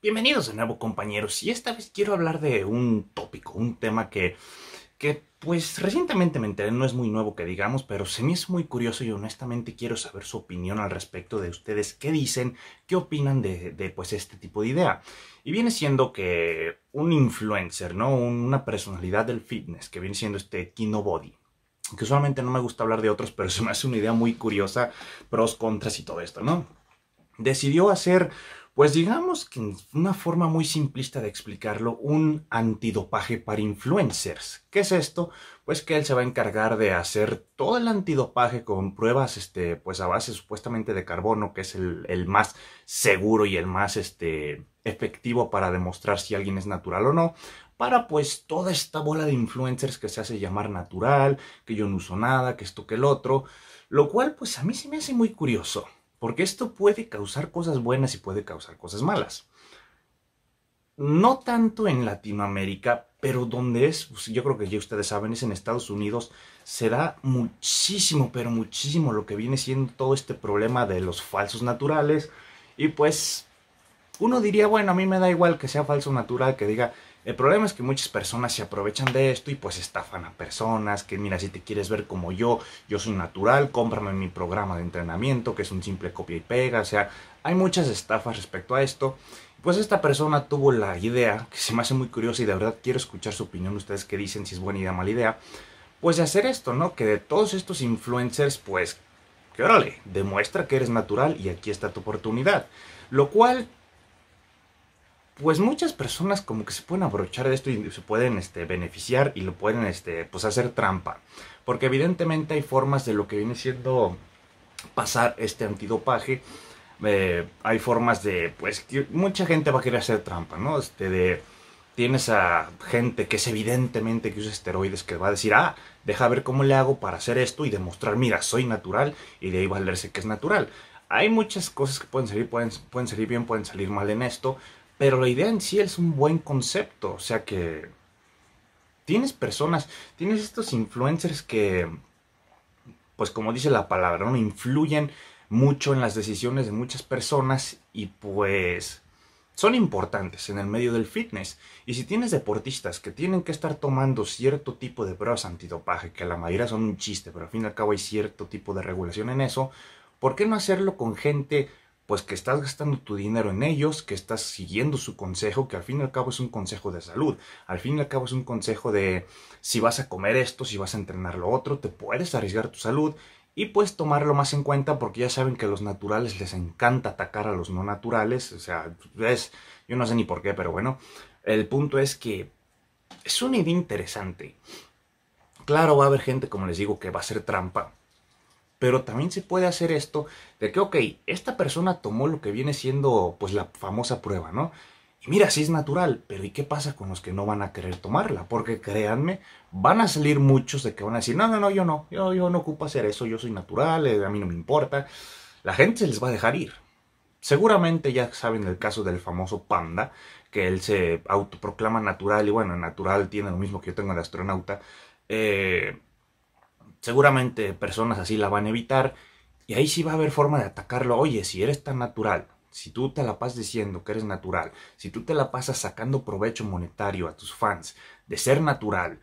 Bienvenidos de nuevo compañeros y esta vez quiero hablar de un tópico, un tema que, que pues recientemente me enteré, no es muy nuevo que digamos, pero se me es muy curioso y honestamente quiero saber su opinión al respecto de ustedes, qué dicen, qué opinan de, pues este tipo de idea. Y viene siendo que un influencer, ¿no? Una personalidad del fitness, que viene siendo este Kino Body, que usualmente no me gusta hablar de otros, pero se me hace una idea muy curiosa, pros, contras y todo esto, ¿no? Decidió hacer pues digamos que una forma muy simplista de explicarlo, un antidopaje para influencers. ¿Qué es esto? Pues que él se va a encargar de hacer todo el antidopaje con pruebas este, pues a base supuestamente de carbono, que es el, más seguro y el más este, efectivo para demostrar si alguien es natural o no, para pues toda esta bola de influencers que se hace llamar natural, que yo no uso nada, que esto que el otro, lo cual pues a mí se me hace muy curioso. Porque esto puede causar cosas buenas y puede causar cosas malas. No tanto en Latinoamérica, pero donde es, pues, yo creo que ya ustedes saben, es en Estados Unidos, se da muchísimo, pero muchísimo lo que viene siendo todo este problema de los falsos naturales. Y pues uno diría, bueno, a mí me da igual que sea falso natural, que diga, el problema es que muchas personas se aprovechan de esto y pues estafan a personas, que mira, si te quieres ver como yo, yo soy natural, cómprame mi programa de entrenamiento, que es un simple copia y pega, o sea, hay muchas estafas respecto a esto. Pues esta persona tuvo la idea, que se me hace muy curiosa y de verdad quiero escuchar su opinión, ustedes que dicen si es buena idea o mala idea, pues de hacer esto, ¿no? Que de todos estos influencers, pues, que órale, demuestra que eres natural y aquí está tu oportunidad. Lo cual pues muchas personas como que se pueden abrochar de esto y se pueden este, beneficiar y lo pueden este, pues hacer trampa. Porque evidentemente hay formas de lo que viene siendo pasar este antidopaje. Eh, hay formas de, pues, que mucha gente va a querer hacer trampa, ¿no? Este, de, tienes a gente que es evidentemente que usa esteroides que va a decir, ah, deja ver cómo le hago para hacer esto y demostrar, mira, soy natural y de ahí valerse que es natural. Hay muchas cosas que pueden salir, pueden, pueden salir bien, pueden salir mal en esto, pero la idea en sí es un buen concepto, o sea que tienes personas, tienes estos influencers que, pues como dice la palabra, ¿no? influyen mucho en las decisiones de muchas personas y pues son importantes en el medio del fitness. Y si tienes deportistas que tienen que estar tomando cierto tipo de pruebas antidopaje, que la mayoría son un chiste, pero al fin y al cabo hay cierto tipo de regulación en eso, ¿por qué no hacerlo con gente pues que estás gastando tu dinero en ellos, que estás siguiendo su consejo, que al fin y al cabo es un consejo de salud, al fin y al cabo es un consejo de si vas a comer esto, si vas a entrenar lo otro, te puedes arriesgar tu salud y puedes tomarlo más en cuenta porque ya saben que a los naturales les encanta atacar a los no naturales, o sea, es, yo no sé ni por qué, pero bueno, el punto es que es una idea interesante. Claro, va a haber gente, como les digo, que va a ser trampa, pero también se puede hacer esto de que, ok, esta persona tomó lo que viene siendo pues la famosa prueba, ¿no? Y mira, sí es natural, pero ¿y qué pasa con los que no van a querer tomarla? Porque créanme, van a salir muchos de que van a decir, no, no, no, yo no, yo, yo no ocupo hacer eso, yo soy natural, eh, a mí no me importa. La gente se les va a dejar ir. Seguramente ya saben el caso del famoso panda, que él se autoproclama natural y bueno, natural tiene lo mismo que yo tengo de astronauta. Eh, seguramente personas así la van a evitar y ahí sí va a haber forma de atacarlo. Oye, si eres tan natural, si tú te la pasas diciendo que eres natural, si tú te la pasas sacando provecho monetario a tus fans de ser natural,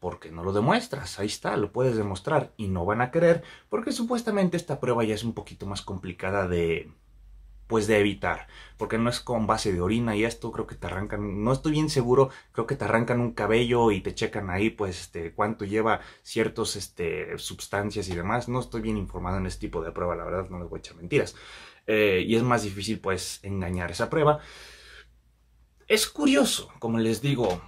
porque no lo demuestras, ahí está, lo puedes demostrar y no van a querer, porque supuestamente esta prueba ya es un poquito más complicada de, pues de evitar, porque no es con base de orina y esto, creo que te arrancan, no estoy bien seguro, creo que te arrancan un cabello y te checan ahí pues este cuánto lleva ciertos este sustancias y demás, no estoy bien informado en este tipo de prueba, la verdad no les voy a echar mentiras. Eh, y es más difícil pues engañar esa prueba. Es curioso, como les digo,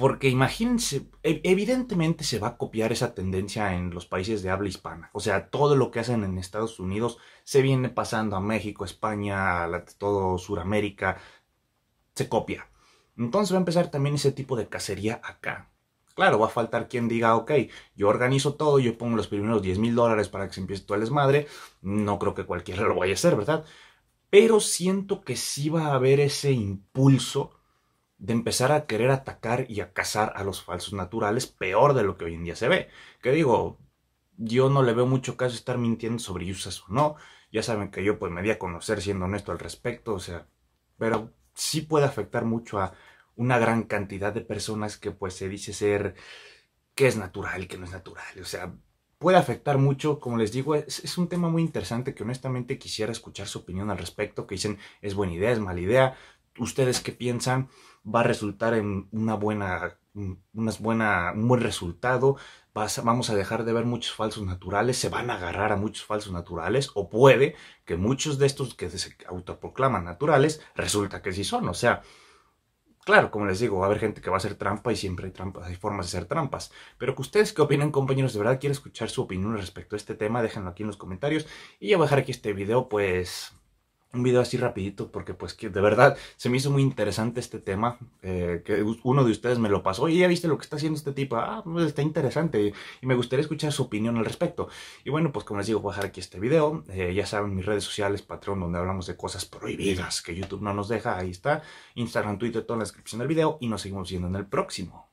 porque imagínense, e, evidentemente se va a copiar esa tendencia en los países de habla hispana. O sea, todo lo que hacen en Estados Unidos se viene pasando a México, España, a todo Sudamérica, se copia. Entonces va a empezar también ese tipo de cacería acá. Claro, va a faltar quien diga, ok, yo organizo todo, yo pongo los primeros 10 mil dólares para que se empiece todo el desmadre. No creo que cualquiera lo vaya a hacer, ¿verdad? Pero siento que sí va a haber ese impulso de empezar a querer atacar y a cazar a los falsos naturales, peor de lo que hoy en día se ve. Que digo, yo no le veo mucho caso estar mintiendo sobre Yusas o no. Ya saben que yo pues me di a conocer siendo honesto al respecto, o sea, pero sí puede afectar mucho a una gran cantidad de personas que pues se dice ser que es natural, que no es natural, o sea, puede afectar mucho, como les digo, es, un tema muy interesante que honestamente quisiera escuchar su opinión al respecto, que dicen es buena idea, es mala idea, ustedes qué piensan, va a resultar en una buena, buena, un buen resultado, vamos a dejar de ver muchos falsos naturales, se van a agarrar a muchos falsos naturales, o puede que muchos de estos que se autoproclaman naturales, resulta que sí son, o sea... Claro, como les digo, va a haber gente que va a hacer trampa y siempre hay trampas, hay formas de hacer trampas. Pero que ustedes qué opinan, compañeros, de verdad quiero escuchar su opinión respecto a este tema, déjenlo aquí en los comentarios. Y yo voy a dejar aquí este video, pues un video así rapidito porque pues que de verdad se me hizo muy interesante este tema eh, que uno de ustedes me lo pasó y ya viste lo que está haciendo este tipo ah pues está interesante y, me gustaría escuchar su opinión al respecto y bueno pues como les digo voy a dejar aquí este video eh, ya saben mis redes sociales Patreon donde hablamos de cosas prohibidas que YouTube no nos deja ahí está Instagram Twitter todo en la descripción del video y nos seguimos viendo en el próximo